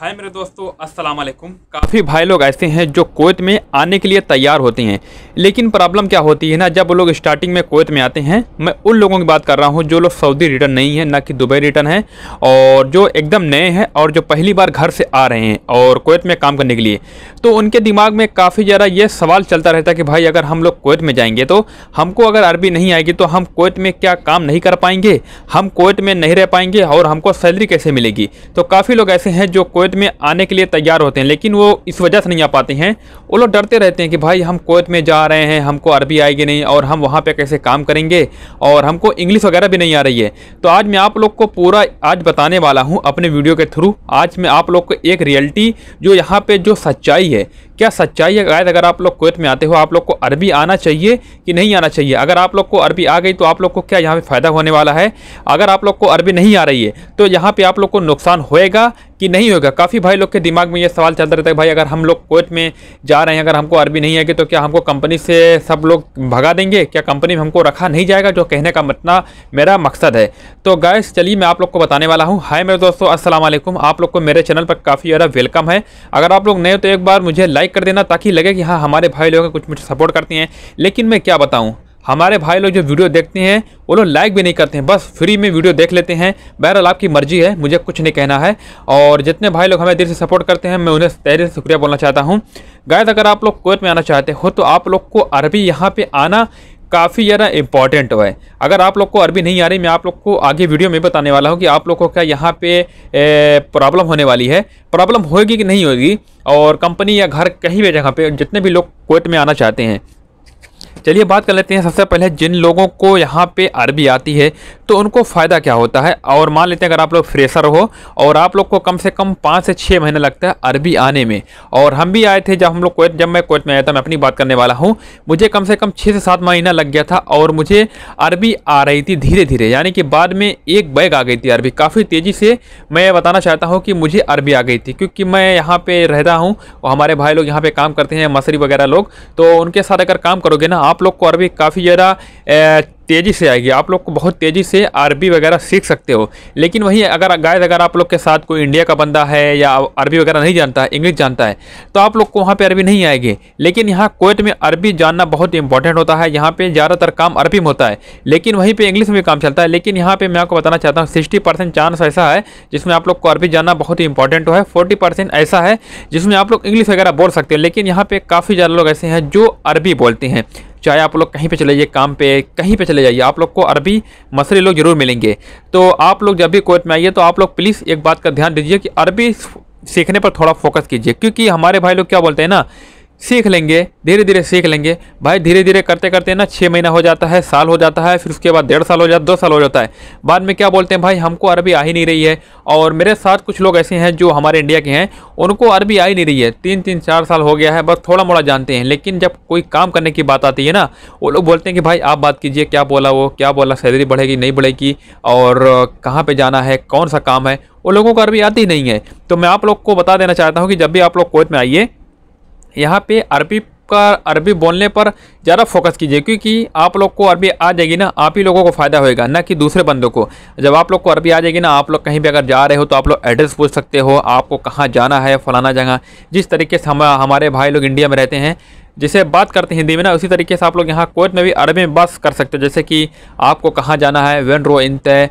हाय मेरे दोस्तों अस्सलाम वालेकुम काफ़ी भाई लोग ऐसे हैं जो कोयत में आने के लिए तैयार होते हैं लेकिन प्रॉब्लम क्या होती है ना जब वो लोग स्टार्टिंग में कोयत में आते हैं मैं उन लोगों की बात कर रहा हूँ जो लोग सऊदी रिटर्न नहीं है ना कि दुबई रिटर्न है और जो एकदम नए हैं और जो पहली बार घर से आ रहे हैं और कोयत में काम करने के लिए तो उनके दिमाग में काफ़ी ज़्यादा ये सवाल चलता रहता है कि भाई अगर हम लोग कोयत में जाएंगे तो हमको अगर अरबी नहीं आएगी तो हम कोयत में क्या काम नहीं कर पाएंगे हम कोयत में नहीं रह पाएंगे और हमको सैलरी कैसे मिलेगी तो काफ़ी लोग ऐसे हैं जो कोयत कुवैत में आने के लिए तैयार होते हैं लेकिन वो इस वजह से नहीं आ पाते हैं वो लोग डरते रहते हैं कि भाई हम कुवैत में जा रहे हैं हमको अरबी आएगी नहीं और हम वहाँ पर कैसे काम करेंगे और हमको इंग्लिश वगैरह भी नहीं आ रही है तो आज मैं आप लोग को पूरा आज बताने वाला हूँ अपने वीडियो के थ्रू आज मैं आप लोग को एक रियलिटी जो यहाँ पर जो सच्चाई है क्या सच्चाई है गायद अगर आप लोग कुवैत में आते हो आप लोग को अरबी आना चाहिए कि नहीं आना चाहिए अगर आप लोग को अरबी आ गई तो आप लोग को क्या यहाँ पे फ़ायदा होने वाला है अगर आप लोग को अरबी नहीं आ रही है तो यहाँ पे आप लोग को नुकसान होएगा कि नहीं होगा काफ़ी भाई लोग के दिमाग में ये सवाल चलता रहता है भाई अगर हम लोग कोर्ट में जा रहे हैं अगर हमको अरबी नहीं आएगी तो क्या हमको कंपनी से सब लोग भगा देंगे क्या कंपनी में हमको रखा नहीं जाएगा जो कहने का मतना मेरा मकसद है तो गैस चलिए मैं आप लोग को बताने वाला हूँ हाय मेरे दोस्तों असलम आप लोग को मेरे चैनल पर काफ़ी ज़्यादा वेलकम है अगर आप लोग नए हो तो एक बार मुझे लाइक कर देना ताकि लगे कि हाँ हमारे भाई लोग कुछ मुझे सपोर्ट करते हैं लेकिन मैं क्या बताऊँ हमारे भाई लोग जो वीडियो देखते हैं वो लोग लाइक भी नहीं करते हैं बस फ्री में वीडियो देख लेते हैं बहरहाल आपकी मर्जी है मुझे कुछ नहीं कहना है और जितने भाई लोग हमें दिल से सपोर्ट करते हैं मैं उन्हें तहरी से शुक्रिया बोलना चाहता हूँ गायद अगर आप लोग कोर्ट में आना चाहते हो तो आप लोग को अरबी यहाँ पर आना काफ़ी ज़्यादा इंपॉर्टेंट है अगर आप लोग को अरबी नहीं आ रही मैं आप लोग को आगे वीडियो में बताने वाला हूँ कि आप लोग को क्या यहाँ पे प्रॉब्लम होने वाली है प्रॉब्लम होगी कि नहीं होगी और कंपनी या घर कहीं भी जगह पे जितने भी लोग कोर्ट में आना चाहते हैं चलिए बात कर लेते हैं सबसे पहले जिन लोगों को यहाँ पे अरबी आती है तो उनको फ़ायदा क्या होता है और मान लेते हैं अगर आप लोग फ्रेशर हो और आप लोग को कम से कम पाँच से छः महीने लगता है अरबी आने में और हम भी आए थे जब हम लोग कोयत जब मैं कोयत में आया था मैं अपनी बात करने वाला हूँ मुझे कम से कम छः से सात महीना लग गया था और मुझे अरबी आ रही थी धीरे धीरे यानी कि बाद में एक बैग आ गई थी अरबी काफ़ी तेज़ी से मैं बताना चाहता हूँ कि मुझे अरबी आ गई थी क्योंकि मैं यहाँ पर रहता हूँ और हमारे भाई लोग यहाँ पर काम करते हैं मसरी वगैरह लोग तो उनके साथ अगर काम करोगे ना आप लोग को अरबी काफ़ी ज़्यादा तेज़ी से आएगी आप लोग को बहुत तेज़ी से अरबी वगैरह सीख सकते हो लेकिन वहीं अगर गायद अगर आप लोग के साथ कोई इंडिया का बंदा है या अरबी वगैरह नहीं जानता है इंग्लिश जानता है तो आप लोग को वहाँ पे अरबी नहीं आएगी लेकिन यहाँ कोयत तो में अरबी जानना बहुत इंपॉर्टेंट होता है यहाँ पर ज़्यादातर काम अरबी में होता है लेकिन वहीं पर इंग्लिश में भी काम चलता है लेकिन यहाँ पर मैं आपको बताना चाहता हूँ सिक्सटी चांस ऐसा है जिसमें आप लोग को अरबी जानना बहुत ही इंपॉर्टेंट है फोर्टी ऐसा है जिसमें आप लोग इंग्लिश वगैरह बोल सकते हो लेकिन यहाँ पर काफ़ी ज़्यादा लोग ऐसे हैं जो अरबी बोलते हैं चाहे आप लोग कहीं पे चले जाइए काम पे कहीं पे चले जाइए आप लोग को अरबी मसरी लोग ज़रूर मिलेंगे तो आप लोग जब भी कोर्ट में आइए तो आप लोग प्लीज़ एक बात का ध्यान दीजिए कि अरबी सीखने पर थोड़ा फोकस कीजिए क्योंकि हमारे भाई लोग क्या बोलते हैं ना सीख लेंगे धीरे धीरे सीख लेंगे भाई धीरे धीरे करते करते ना छः महीना हो जाता है साल हो जाता है फिर उसके बाद डेढ़ साल हो जाता है दो साल हो जाता है बाद में क्या बोलते हैं भाई हमको अरबी आ ही नहीं रही है और मेरे साथ कुछ लोग ऐसे हैं जो हमारे इंडिया के हैं उनको अरबी आ ही नहीं रही है तीन तीन चार साल हो गया है बस थोड़ा मोड़ा जानते हैं लेकिन जब कोई काम करने की बात आती है ना वो लोग बोलते हैं कि भाई आप बात कीजिए क्या बोला वो क्या बोला सैलरी बढ़ेगी नहीं बढ़ेगी और कहाँ पर जाना है कौन सा काम है वो लोगों को अरबी आती नहीं है तो मैं आप लोग को बता देना चाहता हूँ कि जब भी आप लोग कोर्ट में आइए यहाँ पे अरबी का अरबी बोलने पर ज़्यादा फोकस कीजिए क्योंकि आप लोग को अरबी आ जाएगी ना आप ही लोगों को फ़ायदा होएगा ना कि दूसरे बंदों को जब आप लोग को अरबी आ जाएगी ना आप लोग कहीं भी अगर जा रहे हो तो आप लोग एड्रेस पूछ सकते हो आपको कहाँ जाना है फलाना जगह जिस तरीके से हम हमारे भाई लोग इंडिया में रहते हैं जिसे बात करते हैं हिंदी में ना उसी तरीके से आप लोग यहाँ कोर्ट में भी अरबी में बात कर सकते हो जैसे कि आपको कहाँ जाना है वन रो इन तय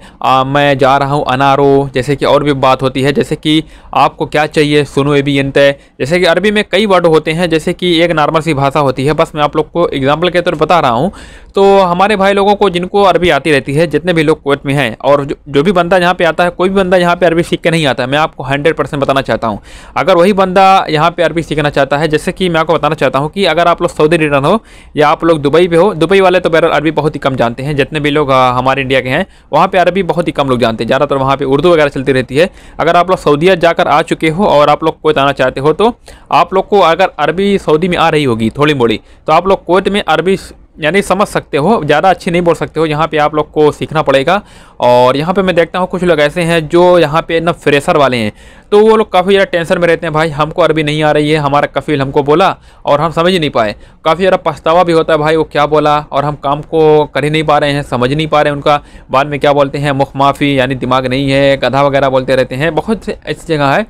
मैं जा रहा हूँ अनारो जैसे कि और भी बात होती है जैसे कि आपको क्या चाहिए सुनो ए इन तय जैसे कि अरबी में कई वर्ड होते हैं जैसे कि एक नॉर्मल सी भाषा होती है बस मैं आप लोग को एग्जाम्पल के तौर तो बता रहा हूँ तो हमारे भाई लोगों को जिनको अरबी आती रहती है जितने भी लोग कोर्ट में हैं और जो भी बंदा यहाँ पर आता है कोई भी बंदा यहाँ पर अरबी सीख के नहीं आता मैं आपको हंड्रेड बताना चाहता हूँ अगर वही बंदा यहाँ पर अरबी सीखना चाहता है जैसे कि मैं आपको बताना चाहता हूँ कि अगर आप लोग सऊदी रिटर्न हो या आप लोग दुबई पे हो दुबई वाले तो बहरहाल अरबी बहुत ही कम जानते हैं जितने भी लोग हाँ, हमारे इंडिया के हैं वहाँ पर अरबी बहुत ही कम लोग जानते हैं ज़्यादातर वहाँ पर उर्दू वगैरह चलती रहती है अगर आप लोग सऊदीया जाकर आ चुके हो और आप लोग कोत आना चाहते हो तो आप लोग को अगर अरबी सऊदी में आ रही होगी थोड़ी मोड़ी तो आप लोग कोर्ट में अरबी यानी समझ सकते हो ज़्यादा अच्छी नहीं बोल सकते हो यहाँ पे आप लोग को सीखना पड़ेगा और यहाँ पे मैं देखता हूँ कुछ लोग ऐसे हैं जो यहाँ पे ना फ्रेशर वाले हैं तो वो लोग काफ़ी ज़्यादा टेंशन में रहते हैं भाई हमको अरबी नहीं आ रही है हमारा कफील हमको बोला और हम समझ ही नहीं पाए काफ़ी ज़्यादा पछतावा भी होता है भाई वो क्या बोला और हम काम को कर ही नहीं पा रहे हैं समझ नहीं पा रहे हैं उनका बाद में क्या बोलते हैं मुख माफ़ी यानी दिमाग नहीं है गधा वगैरह बोलते रहते हैं बहुत से ऐसी जगह है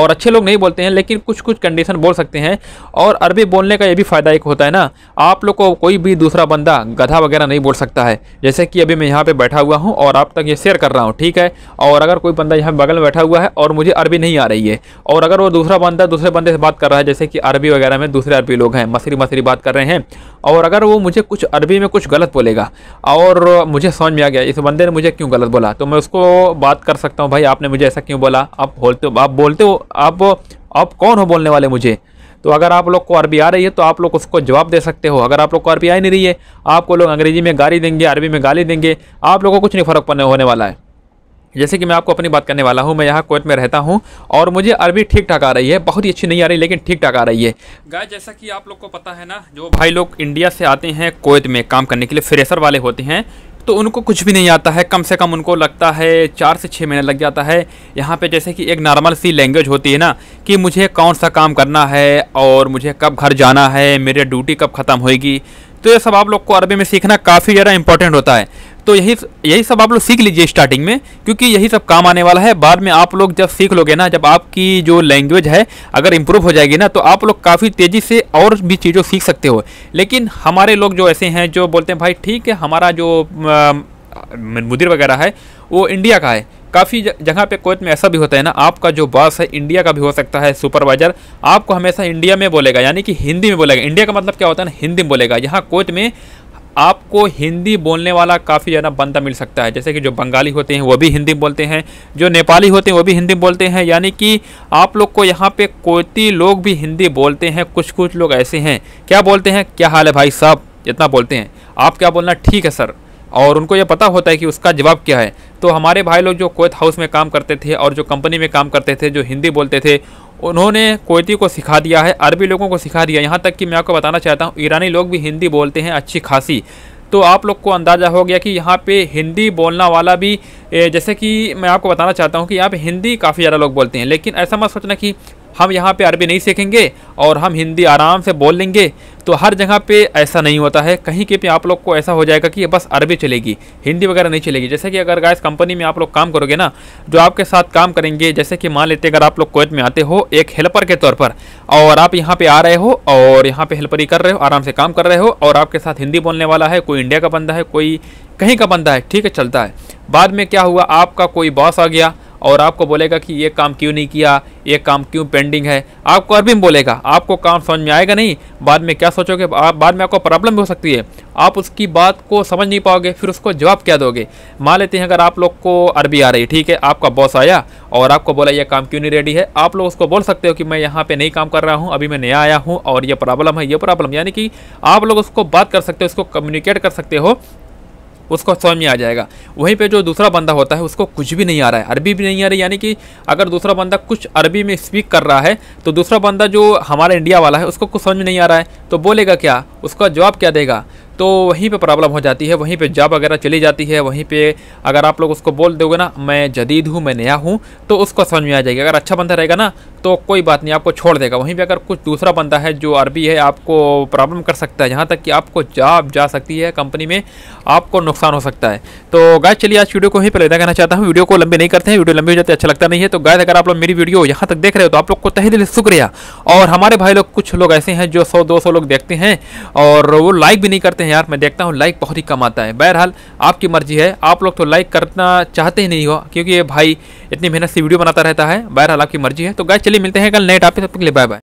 और अच्छे लोग नहीं बोलते हैं लेकिन कुछ कुछ कंडीशन बोल सकते हैं और अरबी बोलने का ये भी फ़ायदा एक होता है ना आप लोग को कोई भी दूसरा बंदा गधा वगैरह नहीं बोल सकता है जैसे कि अभी मैं यहाँ पर बैठा हुआ हूँ और आप तक ये शेयर कर रहा हूँ ठीक है और अगर कोई बंदा यहाँ बगल में बैठा हुआ है और मुझे अरबी नहीं आ रही है और अगर वो दूसरा बंदा दूसरे बंदे से बात कर रहा है जैसे कि अरबी वगैरह में दूसरे अरबी लोग हैं मसरी मसरी बात कर रहे हैं और अगर वो मुझे कुछ अरबी में कुछ गलत बोलेगा और मुझे समझ में आ गया इस बंदे ने मुझे क्यों गलत बोला तो मैं उसको बात कर सकता हूँ भाई आपने मुझे ऐसा क्यों बोला आप बोलते हो आप बोलते हो आप आप कौन हो बोलने वाले मुझे तो अगर आप लोग को अरबी आ रही है तो आप लोग उसको जवाब दे सकते हो अगर आप लोग को अरबी आ ही नहीं रही है आपको लोग अंग्रेजी में गाली देंगे अरबी में गाली देंगे आप लोगों को कुछ नहीं फ़र्क पड़ने होने वाला है जैसे कि मैं आपको अपनी बात करने वाला हूँ मैं यहाँ कोयत में रहता हूँ और मुझे अरबी ठीक ठाक आ रही है बहुत ही अच्छी नहीं आ रही लेकिन ठीक ठाक आ रही है गाय जैसा कि आप लोग को पता है ना जो भाई लोग इंडिया से आते हैं कोयत में काम करने के लिए फ्रेशर वाले होते हैं तो उनको कुछ भी नहीं आता है कम से कम उनको लगता है चार से छः महीने लग जाता है यहाँ पे जैसे कि एक नॉर्मल सी लैंग्वेज होती है ना कि मुझे कौन सा काम करना है और मुझे कब घर जाना है मेरी ड्यूटी कब ख़त्म होएगी तो ये सब आप लोग को अरबी में सीखना काफ़ी ज़्यादा इंपॉर्टेंट होता है तो यही यही सब आप लोग सीख लीजिए स्टार्टिंग में क्योंकि यही सब काम आने वाला है बाद में आप लोग जब सीख लोगे ना जब आपकी जो लैंग्वेज है अगर इम्प्रूव हो जाएगी ना तो आप लोग काफ़ी तेज़ी से और भी चीज़ों सीख सकते हो लेकिन हमारे लोग जो ऐसे हैं जो बोलते हैं भाई ठीक है हमारा जो मुदिर वगैरह है वो इंडिया का है काफ़ी जगह पे कोच में ऐसा भी होता है ना आपका जो बॉस है इंडिया का भी हो सकता है सुपरवाइजर आपको हमेशा इंडिया में बोलेगा यानी कि हिंदी में बोलेगा इंडिया का मतलब क्या होता है ना हिंदी में बोलेगा यहाँ कोच में आपको हिंदी बोलने वाला काफ़ी ज़्यादा बंदा मिल सकता है जैसे कि जो बंगाली होते हैं वो भी हिंदी बोलते हैं जो नेपाली होते हैं वो भी हिंदी बोलते हैं यानी कि आप लोग को यहाँ पे कोती लोग भी हिंदी बोलते हैं कुछ कुछ लोग ऐसे हैं क्या बोलते हैं क्या हाल है भाई साहब इतना बोलते हैं आप क्या बोलना ठीक है सर और उनको ये पता होता है कि उसका जवाब क्या है तो हमारे भाई लोग जो कोयत हाउस में काम करते थे और जो कंपनी में काम करते थे जो हिंदी बोलते थे उन्होंने कोयती को सिखा दिया है अरबी लोगों को सिखा दिया यहाँ तक कि मैं आपको बताना चाहता हूँ ईरानी लोग भी हिंदी बोलते हैं अच्छी खासी तो आप लोग को अंदाज़ा हो गया कि यहाँ पे हिंदी बोलना वाला भी जैसे कि मैं आपको बताना चाहता हूँ कि यहाँ पे हिंदी काफ़ी ज़्यादा लोग बोलते हैं लेकिन ऐसा मत सोचना कि हम यहाँ पे अरबी नहीं सीखेंगे और हम हिंदी आराम से बोल लेंगे तो हर जगह पे ऐसा नहीं होता है कहीं के पे आप लोग को ऐसा हो जाएगा कि बस अरबी चलेगी हिंदी वगैरह नहीं चलेगी जैसे कि अगर गाय कंपनी में आप लोग काम करोगे ना जो आपके साथ काम करेंगे जैसे कि मान लेते अगर आप लोग कोयत में आते हो एक हेल्पर के तौर पर और आप यहाँ पर आ रहे हो और यहाँ पर हेल्पर कर रहे हो आराम से काम कर रहे हो और आपके साथ हिंदी बोलने वाला है कोई इंडिया का बंदा है कोई कहीं का बंदा है ठीक है चलता है बाद में क्या हुआ आपका कोई बॉस आ गया और आपको बोलेगा कि ये काम क्यों नहीं किया ये काम क्यों पेंडिंग है आपको अरबी में बोलेगा आपको काम समझ में आएगा नहीं बाद में क्या सोचोगे आप बाद में आपको प्रॉब्लम भी हो सकती है आप उसकी बात को समझ नहीं पाओगे फिर उसको जवाब क्या दोगे मान लेते हैं अगर आप लोग को अरबी आ रही है ठीक है आपका बॉस आया और आपको बोला यह काम क्यों नहीं रेडी है आप लोग उसको बोल सकते हो कि मैं यहाँ पे नहीं काम कर रहा हूँ अभी मैं नया आया हूँ और ये प्रॉब्लम है ये प्रॉब्लम यानी कि आप लोग उसको बात कर सकते हो उसको कम्युनिकेट कर सकते हो उसको समझ में आ जाएगा वहीं पर जो दूसरा बंदा होता है उसको कुछ भी नहीं आ रहा है अरबी भी नहीं आ रही यानी कि अगर दूसरा बंदा कुछ अरबी में स्पीक कर रहा है तो दूसरा बंदा जो हमारा इंडिया वाला है उसको कुछ समझ में नहीं आ रहा है तो बोलेगा क्या उसका जवाब क्या देगा तो वहीं पे प्रॉब्लम हो जाती है वहीं पे जॉब वगैरह चली जाती है वहीं पे अगर आप लोग उसको बोल दोगे ना मैं जदीद हूँ मैं नया हूँ तो उसको समझ में आ जाएगी अगर अच्छा बंदा रहेगा ना तो कोई बात नहीं आपको छोड़ देगा वहीं पर अगर कुछ दूसरा बंदा है जो अरबी है आपको प्रॉब्लम कर सकता है यहाँ तक कि आपको जॉब जा सकती है कंपनी में आपको नुकसान हो सकता है तो गाय चलिए आज वीडियो को ही पहले कहना चाहता हूँ वीडियो को लंबी नहीं करते हैं वीडियो लंबी हो जाती है अच्छा लगता नहीं है तो गाय अगर आप लोग मेरी वीडियो यहाँ तक देख रहे हो तो आप लोग को तह दिल शुक्रिया और हमारे भाई लोग कुछ लोग ऐसे हैं जो सौ दो सौ लोग देखते हैं और वो लाइक भी नहीं करते हैं यार मैं देखता हूँ लाइक बहुत ही कम आता है बहरहाल आपकी मर्जी है आप लोग तो लाइक करना चाहते ही नहीं हो क्योंकि ये भाई इतनी मेहनत से वीडियो बनाता रहता है बहरहाल आपकी मर्जी है तो गाय चलिए मिलते हैं कल नए टॉपिक तब के लिए बाय बाय